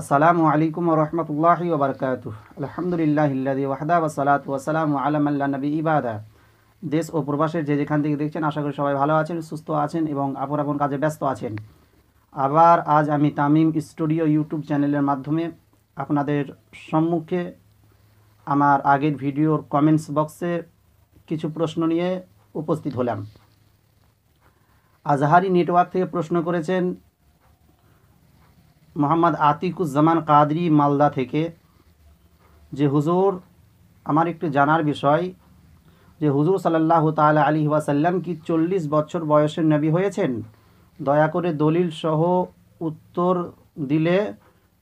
আসসালামু আলাইকুম রহমতুল্লাহ ওবরকাত আলহামদুলিল্লাহ ওয়াহদা ওসালাত ওসালাম আলমাল্লা নবী ইবাদা দেশ ও প্রবাসের যে যেখান থেকে দেখছেন আশা করি সবাই ভালো আছেন সুস্থ আছেন এবং আপন আপন কাজে ব্যস্ত আছেন আবার আজ আমি তামিম স্টুডিও ইউটিউব চ্যানেলের মাধ্যমে আপনাদের সম্মুখে আমার আগের ভিডিওর কমেন্টস বক্সে কিছু প্রশ্ন নিয়ে উপস্থিত হলাম আজহারি নেটওয়ার্ক থেকে প্রশ্ন করেছেন মোহাম্মদ আতিকুজ্জামান কাদরি মালদা থেকে যে হুজুর আমার একটু জানার বিষয় যে হুজুর সাল্লাহ তাল আলী ওয়াসাল্লাম কি চল্লিশ বছর বয়সের নবী হয়েছেন দয়া করে দলিল সহ উত্তর দিলে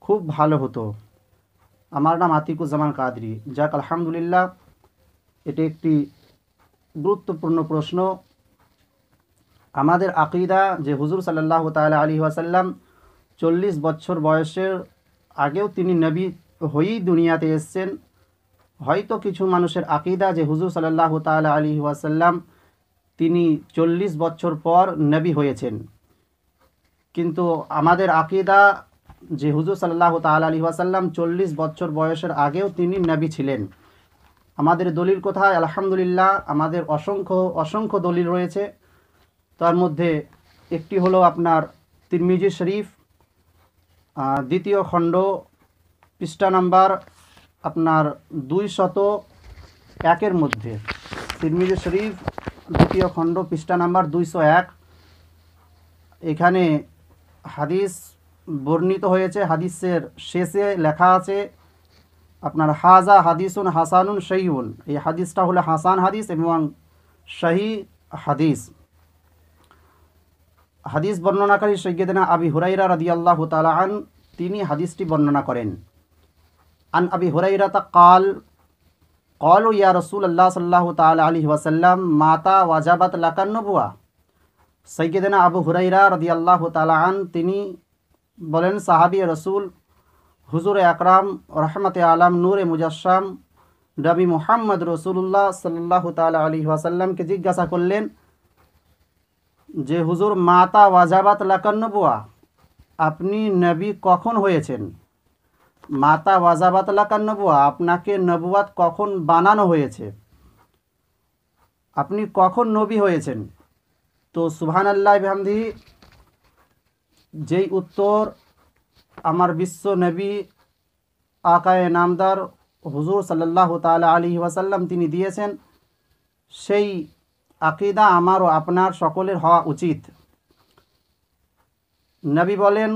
খুব ভালো হতো আমার নাম আতিকুজ্জামান কাদরি যাক আলহামদুলিল্লাহ এটি একটি গুরুত্বপূর্ণ প্রশ্ন আমাদের আকিদা যে হুজুর সাল্লাহ তাল আলী ওয়াসাল্লাম চল্লিশ বছর বয়সের আগেও তিনি নবী হয়েই দুনিয়াতে এসছেন হয়তো কিছু মানুষের আকিদা যে হুজুর সাল্লাহ তাল আলী ওয়াসাল্লাম তিনি চল্লিশ বছর পর নবী হয়েছেন কিন্তু আমাদের আকিদা যে হুজুর সাল্লাহ তাল আলী ওয়াসাল্লাম চল্লিশ বছর বয়সের আগেও তিনি নবী ছিলেন আমাদের দলিল কোথায় আলহামদুলিল্লাহ আমাদের অসংখ্য অসংখ্য দলিল রয়েছে তার মধ্যে একটি হলো আপনার তিরমিজি শরীফ দ্বিতীয় খণ্ড পৃষ্ঠা নাম্বার আপনার দুই শত একের মধ্যে তিরমিজে শরীফ দ্বিতীয় খণ্ড পৃষ্ঠা নাম্বার দুইশো এক এখানে হাদিস বর্ণিত হয়েছে হাদিসের শেষে লেখা আছে আপনার হাজা হাদিসুন হাসানুন শহীউন এই হাদিসটা হলো হাসান হাদিস এবং শাহী হাদিস হাদিস বর্ণনাকারী সৈয়দনা আবি হুরাইরা রাদি আল্লাহ আন তিনি হাদিসটি বর্ণনা করেন আন আবি হুরাইরা তা কাল কল ইয়া রসুল আল্লাহ সাল্লাহ তাল আলী ওয়াসাল্লাম মাতা ওয়াজাবাত লাকান্নবুয়া সৈয়দনা আবু হুরাইরা রদি আল্লাহ আন তিনি বলেন সাহাবি রসুল হুজুর আকরাম রহমতে আলাম নূরে মুজাসাম রবি মুহাম্মদ রসুল্লাহ সাল্লাহ তাল আলী ওয়াসাল্লামকে জিজ্ঞাসা করলেন যে হুজুর মাতা ওয়াজাবাত লাকান্নবুয়া আপনি নবী কখন হয়েছেন মাতা ওয়াজাবাত লাকান্নবুয়া আপনাকে নবুয়াত কখন বানানো হয়েছে আপনি কখন নবী হয়েছেন তো সুহান আল্লাহ বিহামদি যেই উত্তর আমার বিশ্ব নবী আকায় নামদার হুজুর সাল্লাহ তাল আলী ওয়াসাল্লাম তিনি দিয়েছেন সেই আকিদা আমার ও আপনার সকলের হওয়া উচিত নবী বলেন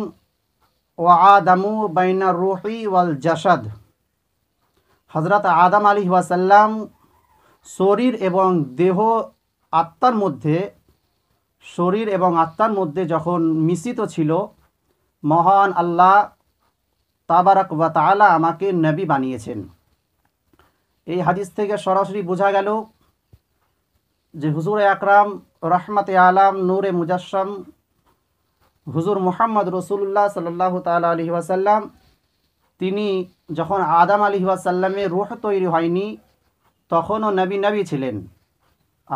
ও আদামু বাইনা রুহি ওয়াল জাসাদ হজরত আদম আলী ওয়াসাল্লাম শরীর এবং দেহ আত্মার মধ্যে শরীর এবং আত্মার মধ্যে যখন মিশ্রিত ছিল মহান আল্লাহ তাবারক ওয়া তালা আমাকে নবী বানিয়েছেন এই হাদিস থেকে সরাসরি বোঝা গেল যে হুজুর আকরাম রহমত আলাম নূরে মুজাসম হুজুর মোহাম্মদ রসুল্লাহ সাল্লাহ তালা আলহি ওয়াসাল্লাম তিনি যখন আদাম আলি ওয়াসাল্লামের রুহ তৈরি হয়নি তখনও নবী নবী ছিলেন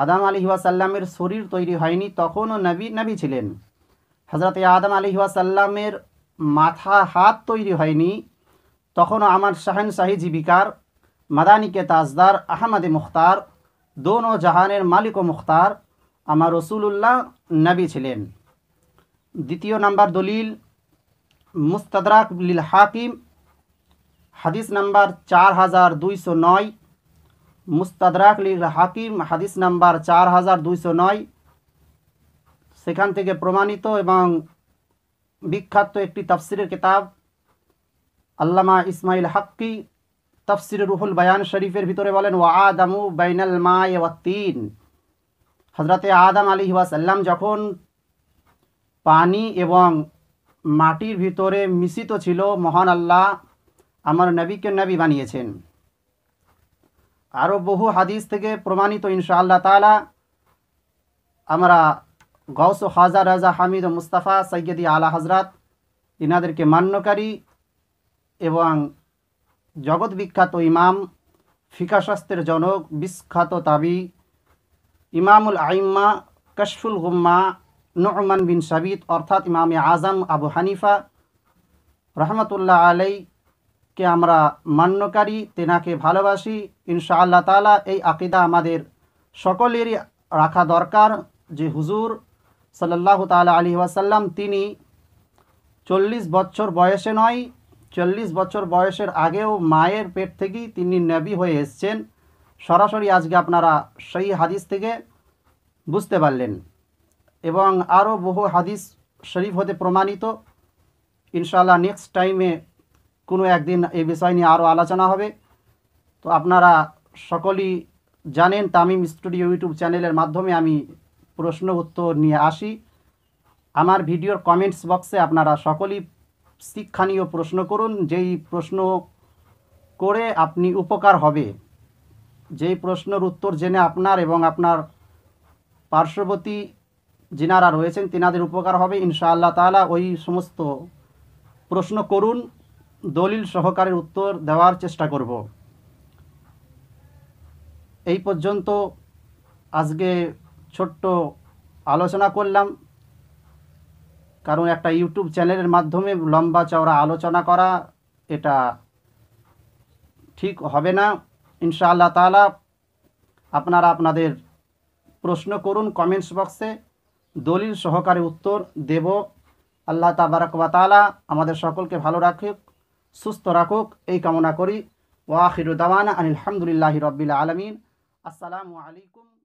আদাম আলি ওয়াসাল্লামের শরীর তৈরি হয়নি তখনও নবী নবী ছিলেন হজরত আদম আলি ওয়াসাল্লামের মাথা হাত তৈরি হয়নি তখনও আমার শাহেন শাহী জীবিকার মাদানিকে তাজদার আহমদে মুখতার দোনো জাহানের মালিক ও মুখতার আমার রসুলুল্লাহ নবী ছিলেন দ্বিতীয় নাম্বার দলিল মুস্তাদরাক লিল হাকিম হাদিস নাম্বার চার হাজার দুইশো নয় মুস্তাদরাক লীল হাকিম হাদিস নাম্বার চার হাজার দুইশো নয় সেখান থেকে প্রমাণিত এবং বিখ্যাত একটি তাফসিরের কিতাব আল্লামা ইসমাইল হাক্কি তফসির রুহুল বায়ান শরীফের ভিতরে বলেন ও আদামু বাইনাল মা তিন হজরতে আদাম আলী ওয়াসাল্লাম যখন পানি এবং মাটির ভিতরে মিশ্রিত ছিল মহান আল্লাহ আমার নবীকে নবী বানিয়েছেন আরও বহু হাদিস থেকে প্রমাণিত ইনশাআল্লাহ তালা আমরা গৌস হাজার রাজা হামিদ ও মুস্তাফা সৈয়দি আলা হজরত ইনাদেরকে মান্যকারী এবং জগৎ বিখ্যাত ইমাম ফিকাশাস্ত্রের জনক বিখ্যাত তাবি ইমামুল আইম্মা কশফুল গুম্মা নোমান বিন সাবিত অর্থাৎ ইমাম আজম আবু হানিফা রহমতুল্লাহ আলাইকে আমরা মান্যকারী তেনাকে ভালোবাসি ইনশাআল্লাহ তালা এই আকিদা আমাদের সকলেরই রাখা দরকার যে হুজুর সাল্লাহ তালা আলী ওয়াসাল্লাম তিনি চল্লিশ বছর বয়সে নয় চল্লিশ বছর বয়সের আগেও মায়ের পেট থেকেই তিনি নবী হয়ে এসছেন সরাসরি আজকে আপনারা সেই হাদিস থেকে বুঝতে পারলেন এবং আরও বহু হাদিস শরীফ হতে প্রমাণিত ইনশাল্লাহ নেক্সট টাইমে কোনো একদিন এই বিষয় নিয়ে আরও আলোচনা হবে তো আপনারা সকলেই জানেন তামিম স্টুডিও ইউটিউব চ্যানেলের মাধ্যমে আমি প্রশ্ন উত্তর নিয়ে আসি আমার ভিডিওর কমেন্টস বক্সে আপনারা সকলেই শিক্ষণীয় প্রশ্ন করুন যেই প্রশ্ন করে আপনি উপকার হবে যেই প্রশ্নের উত্তর জেনে আপনার এবং আপনার পার্শ্ববর্তী যিনারা রয়েছেন তিনাদের উপকার হবে ইনশাআল্লাহ তালা ওই সমস্ত প্রশ্ন করুন দলিল সহকারে উত্তর দেওয়ার চেষ্টা করব এই পর্যন্ত আজকে ছোট্ট আলোচনা করলাম কারণ একটা ইউটিউব চ্যানেলের মাধ্যমে লম্বা চওড়া আলোচনা করা এটা ঠিক হবে না ইনশাআল্লাহ তালা আপনারা আপনাদের প্রশ্ন করুন কমেন্টস বক্সে দলিল সহকারে উত্তর দেব আল্লাহ তাবারাকালা আমাদের সকলকে ভালো রাখুক সুস্থ রাখুক এই কামনা করি ওয়াহিরুদ্দাওয়ানা আলহামদুলিল্লাহ রবিল আলমিন আসসালামু আলাইকুম